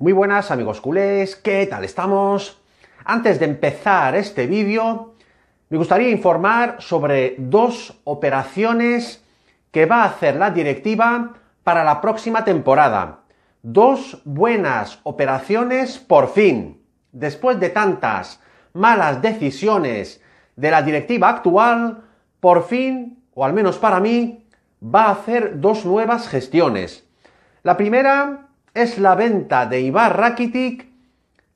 Muy buenas amigos culés, ¿qué tal estamos? Antes de empezar este vídeo, me gustaría informar sobre dos operaciones que va a hacer la directiva para la próxima temporada. Dos buenas operaciones por fin. Después de tantas malas decisiones de la directiva actual, por fin, o al menos para mí, va a hacer dos nuevas gestiones. La primera es la venta de Ibar Rakitic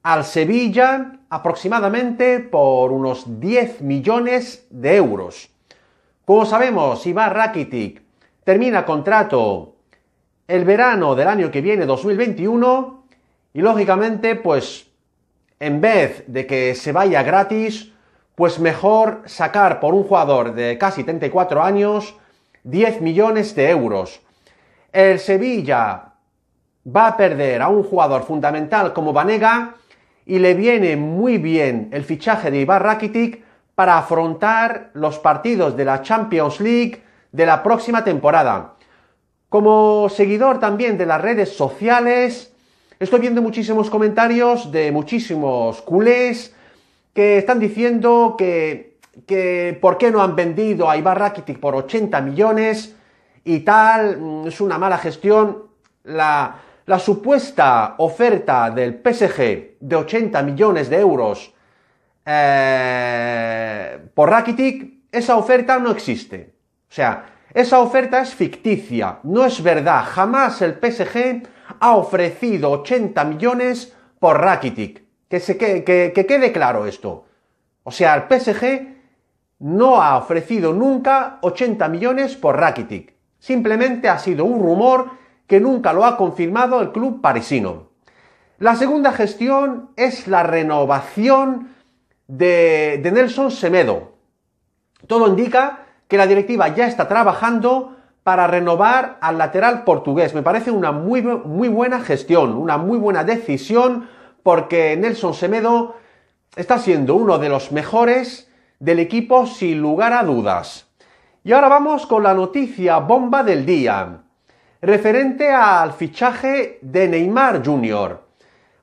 al Sevilla aproximadamente por unos 10 millones de euros. Como sabemos, Ibar Rakitic termina contrato el verano del año que viene, 2021, y lógicamente, pues, en vez de que se vaya gratis, pues mejor sacar por un jugador de casi 34 años 10 millones de euros. El Sevilla va a perder a un jugador fundamental como Vanega y le viene muy bien el fichaje de ibarra para afrontar los partidos de la Champions League de la próxima temporada. Como seguidor también de las redes sociales, estoy viendo muchísimos comentarios de muchísimos culés que están diciendo que, que por qué no han vendido a ibarra por 80 millones y tal, mm, es una mala gestión. La, la supuesta oferta del PSG de 80 millones de euros eh, por Rakitic, esa oferta no existe. O sea, esa oferta es ficticia, no es verdad. Jamás el PSG ha ofrecido 80 millones por Rakitic. Que, se, que, que quede claro esto. O sea, el PSG no ha ofrecido nunca 80 millones por Rakitic. Simplemente ha sido un rumor que nunca lo ha confirmado el club parisino. La segunda gestión es la renovación de, Nelson Semedo. Todo indica que la directiva ya está trabajando para renovar al lateral portugués. Me parece una muy, muy buena gestión, una muy buena decisión, porque Nelson Semedo está siendo uno de los mejores del equipo sin lugar a dudas. Y ahora vamos con la noticia bomba del día referente al fichaje de Neymar Jr.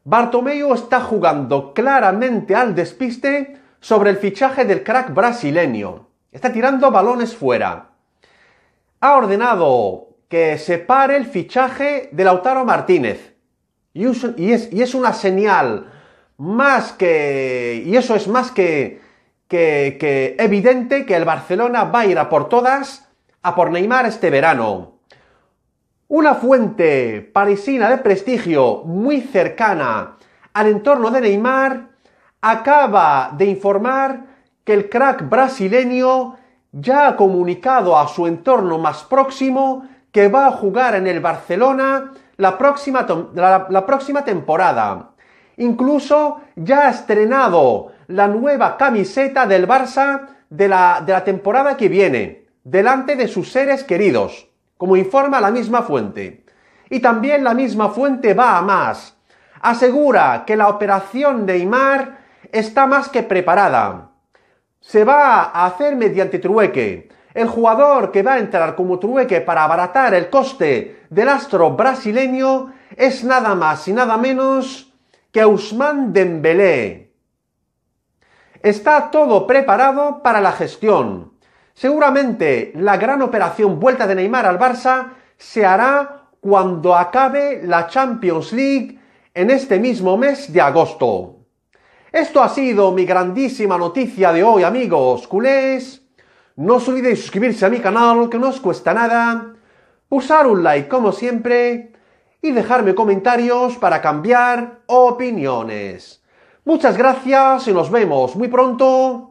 Bartomeu está jugando claramente al despiste sobre el fichaje del crack brasileño. Está tirando balones fuera. Ha ordenado que se pare el fichaje de Lautaro Martínez. Y es, una señal más que... Y eso es más que, que evidente que el Barcelona va a ir a por todas, a por Neymar este verano. Una fuente parisina de prestigio muy cercana al entorno de Neymar acaba de informar que el crack brasileño ya ha comunicado a su entorno más próximo que va a jugar en el Barcelona la próxima, temporada. Incluso ya ha estrenado la nueva camiseta del Barça de la, de la temporada que viene, delante de sus seres queridos como informa la misma fuente. Y también la misma fuente va a más. Asegura que la operación de Imar está más que preparada. Se va a hacer mediante trueque. El jugador que va a entrar como trueque para abaratar el coste del astro brasileño es nada más y nada menos que Usman Dembélé. Está todo preparado para la gestión. Seguramente la gran operación vuelta de Neymar al Barça se hará cuando acabe la Champions League en este mismo mes de agosto. Esto ha sido mi grandísima noticia de hoy, amigos culés. No os olvidéis suscribirse a mi canal, que no os cuesta nada. Pulsar un like, como siempre. Y dejarme comentarios para cambiar opiniones. Muchas gracias y nos vemos muy pronto